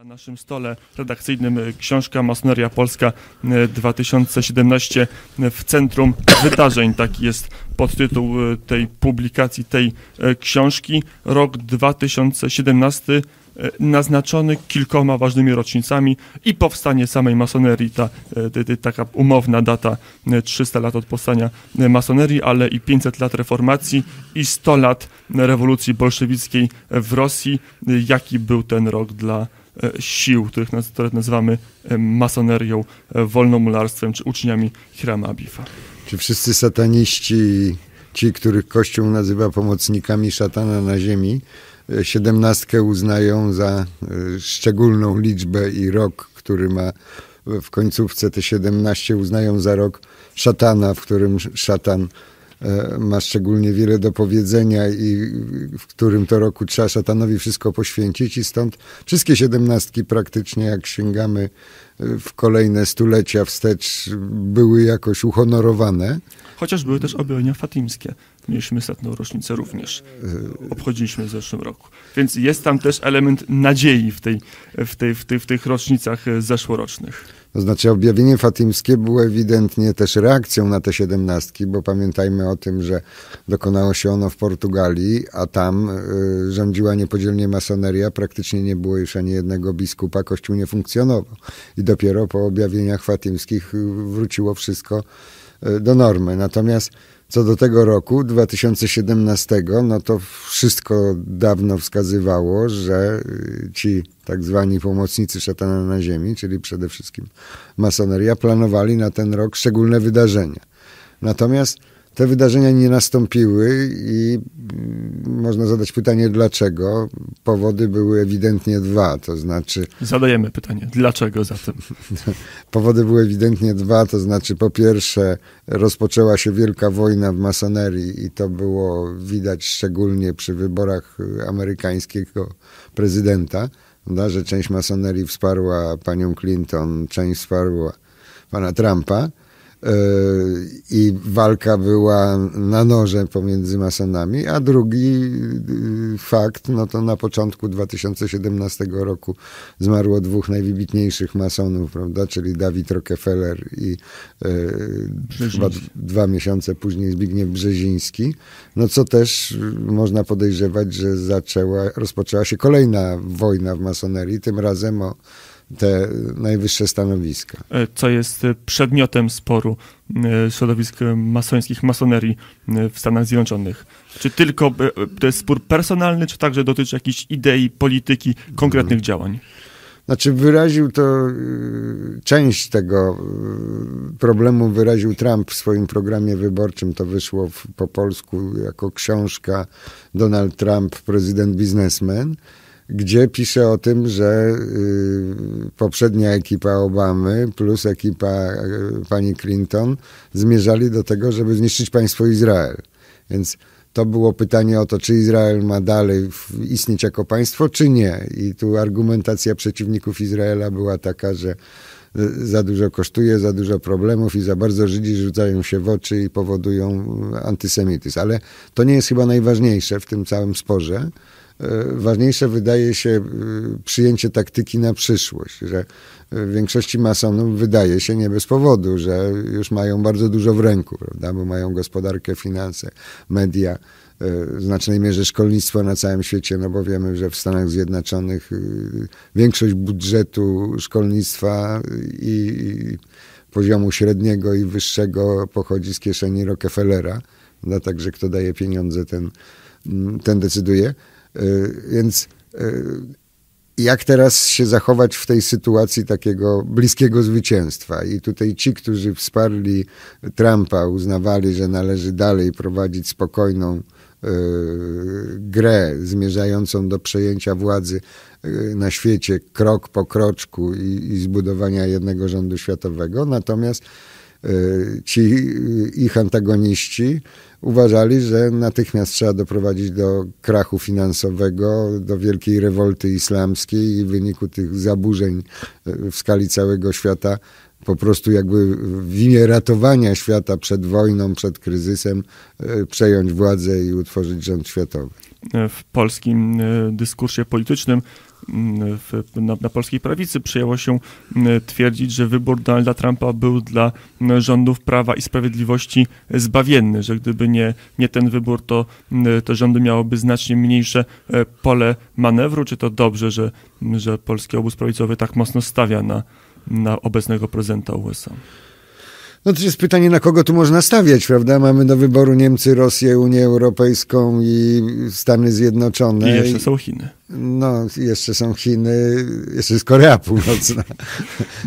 Na naszym stole redakcyjnym e, książka Masoneria Polska 2017 e, e, w centrum wydarzeń. Taki jest podtytuł tej publikacji, tej książki. Rok 2017 naznaczony kilkoma ważnymi rocznicami i powstanie samej masonerii, ta, taka umowna data 300 lat od powstania masonerii, ale i 500 lat reformacji i 100 lat rewolucji bolszewickiej w Rosji. Jaki był ten rok dla E, sił, których nazywamy e, masonerią, e, wolnomularstwem czy uczniami Hirama Abifa. Czy wszyscy sataniści, ci, których Kościół nazywa pomocnikami szatana na ziemi, siedemnastkę uznają za szczególną liczbę i rok, który ma w końcówce te 17 uznają za rok szatana, w którym szatan E, ma szczególnie wiele do powiedzenia i w którym to roku trzeba szatanowi wszystko poświęcić i stąd wszystkie siedemnastki praktycznie, jak sięgamy e, w kolejne stulecia wstecz, były jakoś uhonorowane. Chociaż były też objawienia fatimskie. Mieliśmy setną rocznicę również. Obchodziliśmy w zeszłym roku. Więc jest tam też element nadziei w, tej, w, tej, w, tej, w tych rocznicach e, zeszłorocznych. To znaczy objawienie fatimskie było ewidentnie też reakcją na te siedemnastki, bo pamiętajmy o tym, że dokonało się ono w Portugalii, a tam e, rządziła niepodzielnie masoneria, praktycznie nie było już ani jednego biskupa, kościół nie funkcjonował. I dopiero po objawieniach fatimskich e, wróciło wszystko E, do normy. Natomiast co do tego roku, 2017, no to wszystko dawno wskazywało, że e, ci tak zwani pomocnicy szatana na ziemi, czyli przede wszystkim masoneria, planowali na ten rok szczególne wydarzenia. Natomiast te wydarzenia nie nastąpiły i mm, można zadać pytanie dlaczego. Powody były ewidentnie dwa, to znaczy... Zadajemy pytanie, dlaczego zatem? Powody były ewidentnie dwa, to znaczy po pierwsze rozpoczęła się wielka wojna w masonerii i to było widać szczególnie przy wyborach amerykańskiego prezydenta, no, że część masonerii wsparła panią Clinton, część wsparła pana Trumpa. E, i walka była na noże pomiędzy Masonami, a drugi y, fakt, no to na początku 2017 roku zmarło dwóch najwybitniejszych Masonów, prawda, czyli Dawid Rockefeller i e, chyba dwa miesiące później Zbigniew Brzeziński, no co też y, można podejrzewać, że zaczęła, rozpoczęła się kolejna wojna w masonerii, tym razem o te najwyższe stanowiska. E, co jest e, przedmiotem sporu e, środowisk masońskich, masonerii w Stanach Zjednoczonych. Czy tylko to jest spór personalny, czy także dotyczy jakiejś idei, polityki, konkretnych mhm. działań? Znaczy, wyraził to część tego problemu, wyraził Trump w swoim programie wyborczym. To wyszło w, po polsku jako książka Donald Trump, prezydent biznesmen gdzie pisze o tym, że y, poprzednia ekipa Obamy plus ekipa y, pani Clinton zmierzali do tego, żeby zniszczyć państwo Izrael. Więc to było pytanie o to, czy Izrael ma dalej istnieć jako państwo, czy nie. I tu argumentacja przeciwników Izraela była taka, że y, za dużo kosztuje, za dużo problemów i za bardzo Żydzi rzucają się w oczy i powodują antysemityzm. Ale to nie jest chyba najważniejsze w tym całym sporze E, ważniejsze wydaje się e, przyjęcie taktyki na przyszłość, że e, w większości masonów wydaje się nie bez powodu, że już mają bardzo dużo w ręku, prawda? bo mają gospodarkę, finanse, media, w znacznej mierze szkolnictwo na całym świecie, no bo wiemy, że w Stanach Zjednoczonych większość budżetu szkolnictwa i poziomu średniego i wyższego pochodzi z kieszeni Rockefellera, no, także kto daje pieniądze, ten, ten decyduje. E, więc e, jak teraz się zachować w tej sytuacji takiego bliskiego zwycięstwa? I tutaj ci, którzy wsparli Trumpa, uznawali, że należy dalej prowadzić spokojną e, grę zmierzającą do przejęcia władzy na świecie krok po kroczku i, i zbudowania jednego rządu światowego. Natomiast Y, ci y, ich antagoniści uważali, że natychmiast trzeba doprowadzić do krachu finansowego, do wielkiej rewolty islamskiej i w wyniku tych zaburzeń y, w skali całego świata, po prostu jakby w imię ratowania świata przed wojną, przed kryzysem, przejąć władzę i utworzyć rząd światowy. W polskim dyskursie politycznym w, na, na, polskiej prawicy przyjęło się twierdzić, że wybór Donalda Trumpa był dla rządów Prawa i Sprawiedliwości zbawienny, że gdyby nie, nie ten wybór, to te rządy miałoby znacznie mniejsze e, pole manewru. Czy to dobrze, że, że polski obóz prawicowy tak mocno stawia na, na obecnego prezydenta USA? No to jest pytanie, na kogo tu można stawiać, prawda? Mamy do wyboru Niemcy, Rosję, Unię Europejską i Stany Zjednoczone. I jeszcze są Chiny. No, jeszcze są Chiny, jeszcze jest Korea Północna.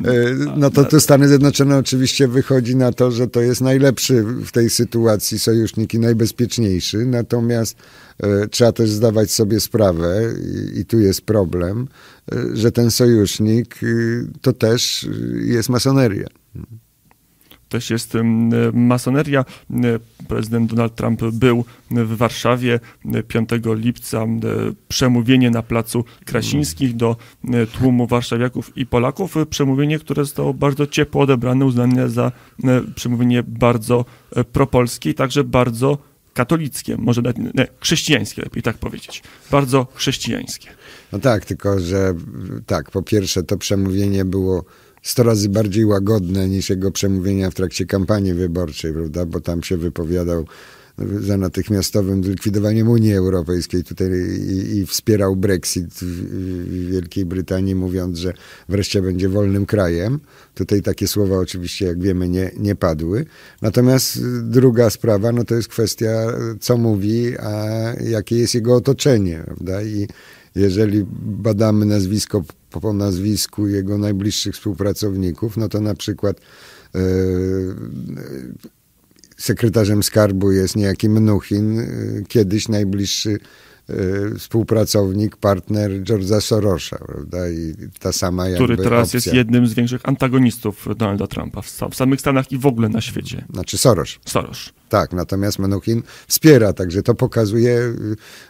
E, no to tu Stany Zjednoczone oczywiście wychodzi na to, że to jest najlepszy w tej sytuacji sojusznik i najbezpieczniejszy. Natomiast e, trzeba też zdawać sobie sprawę, i tu jest problem, e, że ten sojusznik y, to też y, jest masoneria też jest masoneria. E, prezydent Donald Trump był w Warszawie 5 e, lipca. E, przemówienie na Placu Krasińskich do tłumu warszawiaków i Polaków. Przemówienie, które zostało bardzo ciepło odebrane, uznane za przemówienie bardzo propolskie i także bardzo katolickie, może nie, chrześcijańskie lepiej tak powiedzieć. Bardzo chrześcijańskie. No tak, tylko że tak, po pierwsze to przemówienie było sto razy bardziej łagodne niż jego przemówienia w trakcie kampanii wyborczej, prawda? Bo tam się wypowiadał no, za natychmiastowym zlikwidowaniem Unii Europejskiej tutaj i, i wspierał Brexit w, w Wielkiej Brytanii, mówiąc, że wreszcie będzie wolnym krajem. Tutaj takie słowa oczywiście, jak wiemy, nie, nie padły. Natomiast druga sprawa, no to jest kwestia, co mówi, a jakie jest jego otoczenie, prawda? I jeżeli badamy nazwisko po nazwisku jego najbliższych współpracowników, no to na przykład e, e, sekretarzem skarbu jest niejaki Mnuchin, e, kiedyś najbliższy Y, współpracownik, partner George'a Sorosza, prawda? I ta sama jakby Który teraz opcja. jest jednym z większych antagonistów Donalda Trumpa w, w, samych Stanach i w ogóle na świecie. Znaczy Soros. Soros. Tak, natomiast Menuchin wspiera, także to pokazuje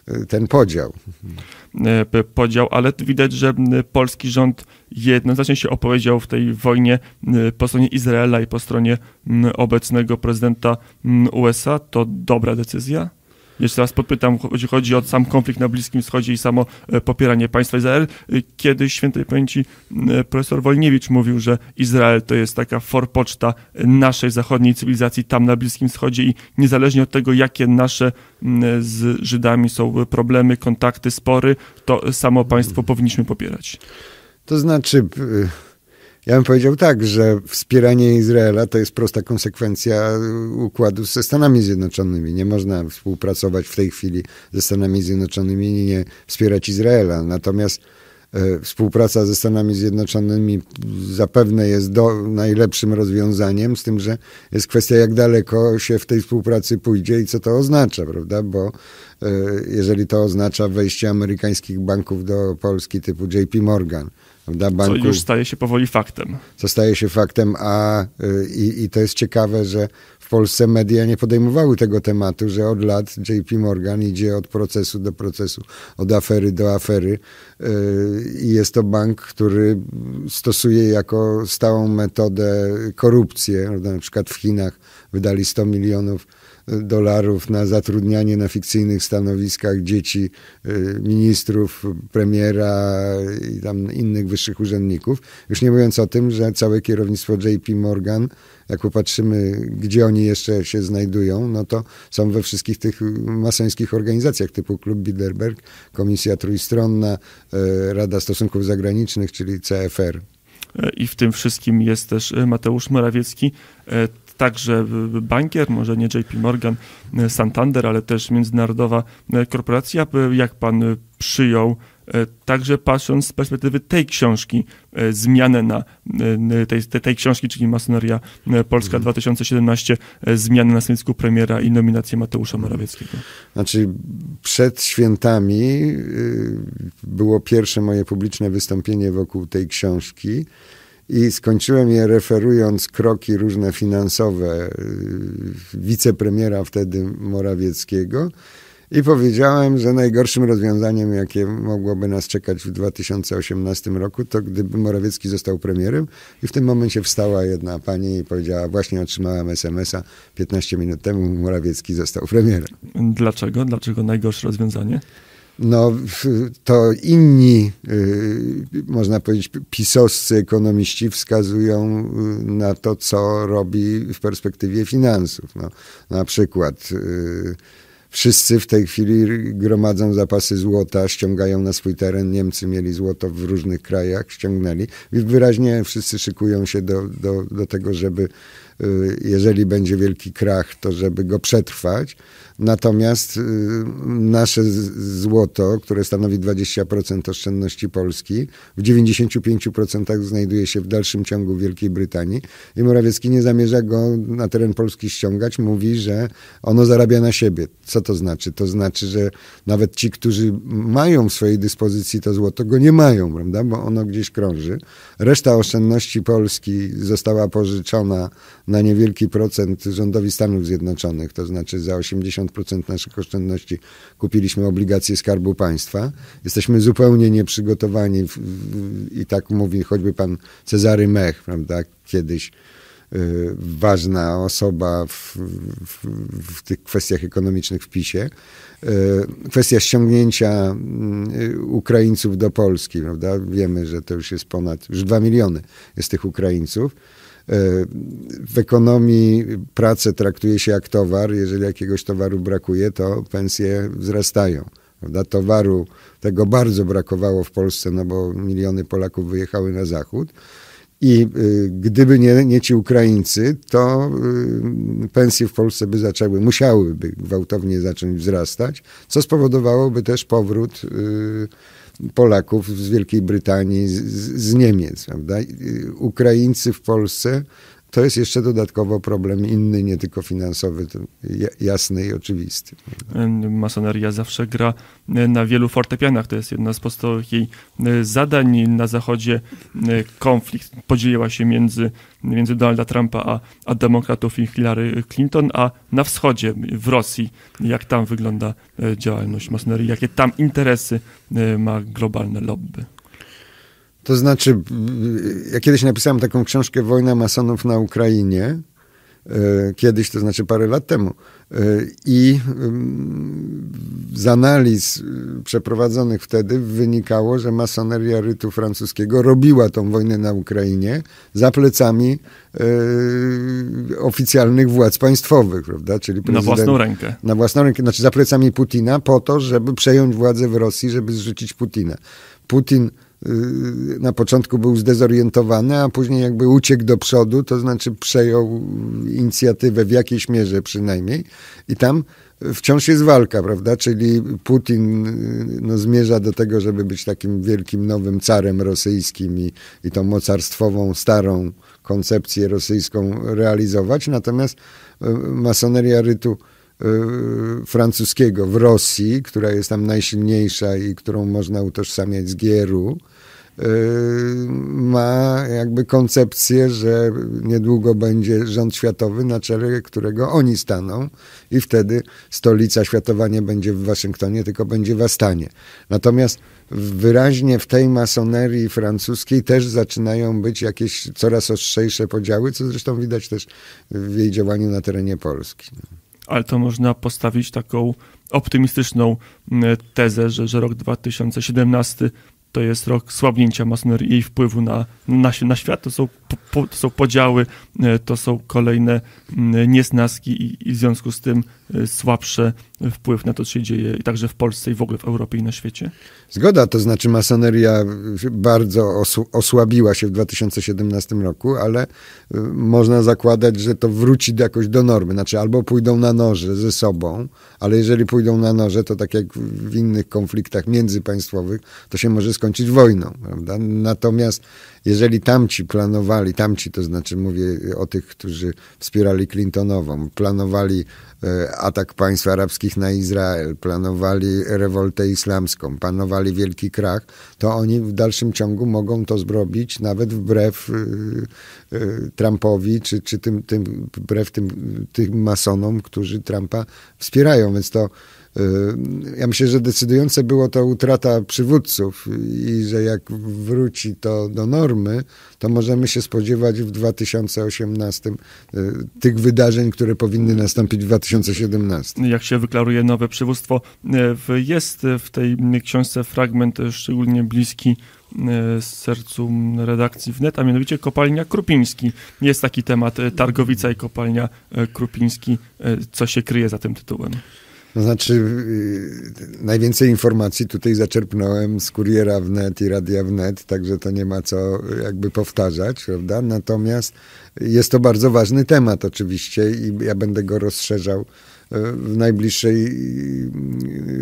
y, y, ten podział. Podział, ale widać, że polski rząd jednoznacznie się opowiedział w tej wojnie po stronie Izraela i po stronie obecnego prezydenta USA. To dobra decyzja? Jeszcze raz podpytam, chodzi, chodzi o sam konflikt na Bliskim Wschodzie i samo e, popieranie państwa Izrael. E, kiedyś świętej pamięci e, profesor Wolniewicz mówił, że Izrael to jest taka forpoczta naszej zachodniej cywilizacji tam na Bliskim Wschodzie i niezależnie od tego, jakie nasze z Żydami są problemy, kontakty, spory, to samo państwo powinniśmy popierać. To znaczy ja bym powiedział tak, że wspieranie Izraela to jest prosta konsekwencja układu ze Stanami Zjednoczonymi. Nie można współpracować w tej chwili ze Stanami Zjednoczonymi i nie wspierać Izraela. Natomiast e, współpraca ze Stanami Zjednoczonymi zapewne jest do, najlepszym rozwiązaniem, z tym, że jest kwestia, jak daleko się w tej współpracy pójdzie i co to oznacza, prawda? Bo E, jeżeli to oznacza wejście amerykańskich banków do Polski typu JP Morgan. Banku, co już staje się powoli faktem. Co staje się faktem, a e, i, i to jest ciekawe, że w Polsce media nie podejmowały tego tematu, że od lat JP Morgan idzie od procesu do procesu, od afery do afery e, i jest to bank, który stosuje jako stałą metodę korupcję. Na przykład w Chinach wydali 100 milionów dolarów na zatrudnianie na fikcyjnych stanowiskach dzieci y, ministrów, premiera i tam innych wyższych urzędników. Już nie mówiąc o tym, że całe kierownictwo JP Morgan, jak popatrzymy, gdzie oni jeszcze się znajdują, no to są we wszystkich tych masońskich organizacjach typu Klub Bilderberg, Komisja Trójstronna, y, Rada Stosunków Zagranicznych, czyli CFR. I w tym wszystkim jest też y, Mateusz Morawiecki. E, także bankier, może nie JP Morgan, e, Santander, ale też międzynarodowa e, korporacja. E, jak pan przyjął także patrząc z perspektywy tej książki, zmianę na tej, tej książki, czyli Masoneria Polska mhm. 2017, zmianę na stanowisku premiera i nominację Mateusza mhm. Morawieckiego. Znaczy, przed świętami y, było pierwsze moje publiczne wystąpienie wokół tej książki i skończyłem je referując kroki różne finansowe y, wicepremiera wtedy Morawieckiego. I powiedziałem, że najgorszym rozwiązaniem, jakie mogłoby nas czekać w 2018 roku, to gdyby Morawiecki został premierem. I w tym momencie wstała jedna pani i powiedziała: Właśnie otrzymałem SMS-a 15 minut temu, Morawiecki został premierem. Dlaczego? Dlaczego najgorsze rozwiązanie? no, to inni, y, można powiedzieć, pisowscy ekonomiści wskazują y, na to, co robi w perspektywie finansów. No, na przykład y, wszyscy w tej chwili gromadzą zapasy złota, ściągają na swój teren. Niemcy mieli złoto w różnych krajach, ściągnęli. wyraźnie wszyscy szykują się do, do, do tego, żeby jeżeli będzie wielki krach, to żeby go przetrwać. Natomiast y, nasze złoto, które stanowi 20% oszczędności Polski, w 95% znajduje się w dalszym ciągu w Wielkiej Brytanii i Morawiecki nie zamierza go na teren Polski ściągać. Mówi, że ono zarabia na siebie. Co to znaczy? To znaczy, że nawet ci, którzy mają w swojej dyspozycji to złoto, go nie mają, prawda? Bo ono gdzieś krąży. Reszta oszczędności Polski została pożyczona na niewielki procent rządowi Stanów Zjednoczonych, to znaczy za 80 Procent naszych oszczędności kupiliśmy obligacje Skarbu Państwa. Jesteśmy zupełnie nieprzygotowani w, w, i tak mówi choćby pan Cezary Mech, prawda, kiedyś y, ważna osoba w, w, tych kwestiach ekonomicznych w PiSie. Y, kwestia ściągnięcia y, Ukraińców do Polski, prawda, wiemy, że to już jest ponad, już 2 miliony jest tych Ukraińców E, w ekonomii pracę traktuje się jak towar. Jeżeli jakiegoś towaru brakuje, to pensje wzrastają. Prawda? Towaru tego bardzo brakowało w Polsce, no bo miliony Polaków wyjechały na zachód. I y, gdyby nie, nie ci Ukraińcy, to y, pensje w Polsce by zaczęły, musiałyby gwałtownie zacząć wzrastać, co spowodowałoby też powrót y, Polaków z Wielkiej Brytanii, z, z Niemiec, prawda? Y, Ukraińcy w Polsce to jest jeszcze dodatkowo problem inny, nie tylko finansowy, jasny i oczywisty. Masoneria zawsze gra na wielu fortepianach. To jest jedna z podstawowych jej e, zadań. Na Zachodzie e, konflikt podzieliła się między, między Donalda Trumpa a, a demokratów i Hillary Clinton, a na wschodzie, w Rosji, jak tam wygląda e, działalność masonerii, jakie tam interesy ma globalne lobby. To znaczy, ja kiedyś napisałem taką książkę Wojna masonów na Ukrainie. E, kiedyś, to znaczy parę lat temu. E, I z analiz e, przeprowadzonych wtedy wynikało, że masoneria rytu francuskiego robiła tą wojnę na Ukrainie za plecami oficjalnych władz państwowych, prawda? Czyli na własną rękę. Na własną rękę, znaczy za plecami Putina, po to, żeby przejąć władzę w Rosji, żeby zrzucić Putina. Putin Y, na początku był zdezorientowany, a później jakby uciekł do przodu, to znaczy przejął inicjatywę w jakiejś mierze przynajmniej i tam wciąż jest walka, prawda? Czyli Putin y, no, zmierza do tego, żeby być takim wielkim nowym carem rosyjskim i, i tą mocarstwową, starą koncepcję rosyjską realizować, natomiast y, masoneria rytu francuskiego w Rosji, która jest tam najsilniejsza i którą można utożsamiać z Gieru, Yy, ma jakby koncepcję, że niedługo będzie rząd światowy, na czele którego oni staną i wtedy stolica światowa nie będzie w Waszyngtonie, tylko będzie w Astanie. Natomiast wyraźnie w tej masonerii francuskiej też zaczynają być jakieś coraz ostrzejsze podziały, co zresztą widać też w jej działaniu na terenie Polski. Ale to można postawić taką optymistyczną mm, tezę, że, że rok 2017 to jest rok słabnięcia masonerii i jej wpływu na, na, na świat. To są, po, to są podziały, e, to są kolejne niesnaski i, i w związku z tym e, słabsze wpływ na to, co się dzieje i także w Polsce i w ogóle w Europie i na świecie? Zgoda, to znaczy masoneria bardzo osłabiła się w 2017 roku, ale y, można zakładać, że to wróci jakoś do normy. Znaczy albo pójdą na noże ze sobą, ale jeżeli pójdą na noże, to tak jak w innych konfliktach międzypaństwowych, to się może skończyć wojną, prawda? Natomiast jeżeli tamci planowali, tamci to znaczy mówię o tych, którzy wspierali Clintonową, planowali e, atak państw arabskich na Izrael, planowali rewoltę islamską, planowali wielki krach, to oni w dalszym ciągu mogą to zrobić nawet wbrew e, e, Trumpowi, czy, czy tym, tym, wbrew tym, tym masonom, którzy Trumpa wspierają. Więc to Y, ja myślę, że decydujące było to utrata przywódców i że jak wróci to do normy, to możemy się spodziewać w 2018 y, tych wydarzeń, które powinny nastąpić w 2017. Jak się wyklaruje nowe przywództwo, y, jest w tej książce fragment szczególnie bliski sercu redakcji wnet, a mianowicie kopalnia Krupiński. Jest taki temat Targowica i kopalnia Krupiński. Co się kryje za tym tytułem? To znaczy, y, najwięcej informacji tutaj zaczerpnąłem z kuriera wnet i radia wnet, także to nie ma co y, jakby powtarzać, prawda? Natomiast jest to bardzo ważny temat oczywiście i ja będę go rozszerzał y, w najbliższej,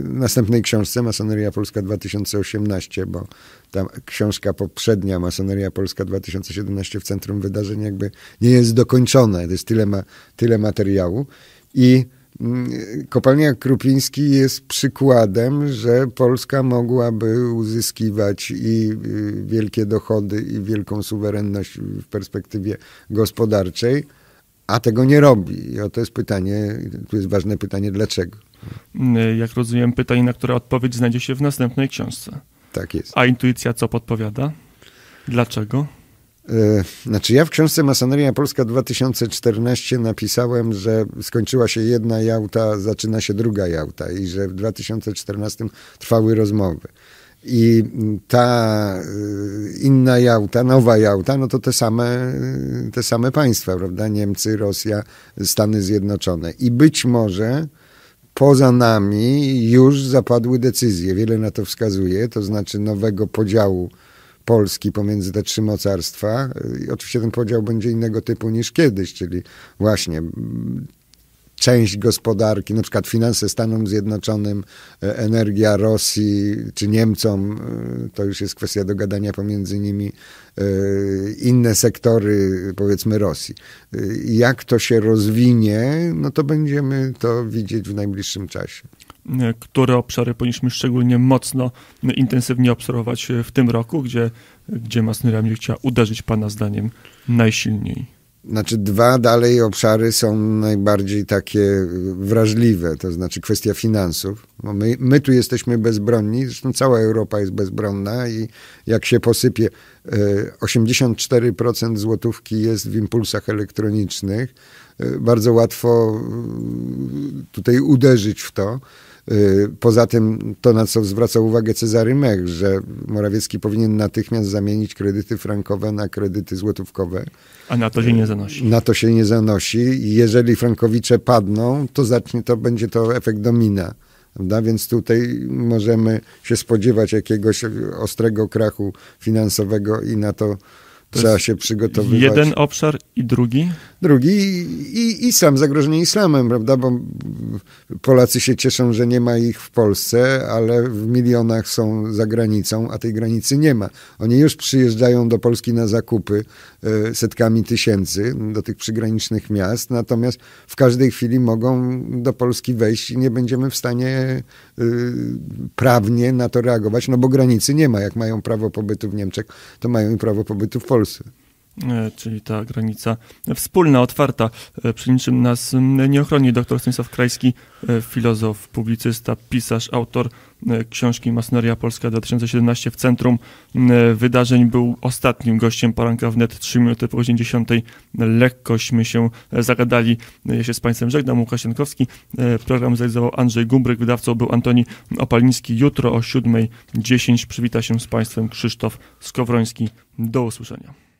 następnej książce Masoneria Polska 2018, bo ta książka poprzednia, Masoneria Polska 2017 w Centrum Wydarzeń jakby nie jest dokończona, to jest tyle, ma, tyle materiału i Kopalnia Krupiński jest przykładem, że Polska mogłaby uzyskiwać i y, wielkie dochody, i wielką suwerenność w perspektywie gospodarczej, a tego nie robi. I oto jest pytanie, tu jest ważne pytanie, dlaczego? Y, jak rozumiem, pytanie, na które odpowiedź znajdzie się w następnej książce. Tak jest. A intuicja co podpowiada? Dlaczego? E, znaczy, ja w książce Masoneria Polska 2014 napisałem, że skończyła się jedna jałta, zaczyna się druga jałta i że w 2014 trwały rozmowy. I ta e, inna jałta, nowa jałta, no to te same, e, te same państwa, prawda? Niemcy, Rosja, Stany Zjednoczone. I być może poza nami już zapadły decyzje, wiele na to wskazuje, to znaczy nowego podziału Polski pomiędzy te trzy mocarstwa. I oczywiście ten podział będzie innego typu niż kiedyś, czyli właśnie część gospodarki, na przykład finanse Stanom Zjednoczonym, e, energia Rosji czy Niemcom, e, to już jest kwestia dogadania pomiędzy nimi, e, inne sektory, powiedzmy Rosji. Jak to się rozwinie, no to będziemy to widzieć w najbliższym czasie które obszary powinniśmy szczególnie mocno, e, intensywnie obserwować e, w tym roku, gdzie, gdzie masoneria będzie chciała uderzyć Pana zdaniem najsilniej? Znaczy, dwa dalej obszary są najbardziej takie e, wrażliwe, to znaczy kwestia finansów. Bo my, my tu jesteśmy bezbronni, zresztą cała Europa jest bezbronna i jak się posypie, 84% złotówki jest w impulsach elektronicznych. Bardzo łatwo tutaj uderzyć w to. Y, poza tym to, na co zwracał uwagę Cezary Mech, że Morawiecki powinien natychmiast zamienić kredyty frankowe na kredyty złotówkowe. A na to się nie zanosi. Na to się nie zanosi. Jeżeli frankowicze padną, to zacznie, to będzie to efekt domina. Prawda? Więc tutaj możemy się spodziewać jakiegoś ostrego krachu finansowego i na to Trzeba się przygotowywać. Jeden obszar i drugi? Drugi i islam, zagrożenie islamem, prawda? Bo Polacy się cieszą, że nie ma ich w Polsce, ale w milionach są za granicą, a tej granicy nie ma. Oni już przyjeżdżają do Polski na zakupy e, setkami tysięcy do tych przygranicznych miast, natomiast w każdej chwili mogą do Polski wejść i nie będziemy w stanie e, prawnie na to reagować, no bo granicy nie ma. Jak mają prawo pobytu w Niemczech, to mają i prawo pobytu w Polsce. Polsce. Czyli ta granica wspólna, otwarta, e, przy niczym nas nie ochroni. Doktor Stanisław Krajski, e, filozof, publicysta, pisarz, autor E, książki Masneria Polska 2017 w centrum e, wydarzeń był ostatnim gościem poranka wnet 3 minuty po godzinie 10. Lekkośmy się e, zagadali. Ja się z Państwem żegnam, Łukasz Jankowski. Program zrealizował Andrzej Gumbryk, wydawcą był Antoni Opaliński. Jutro o 7.10 przywita się z Państwem Krzysztof Skowroński. Do usłyszenia.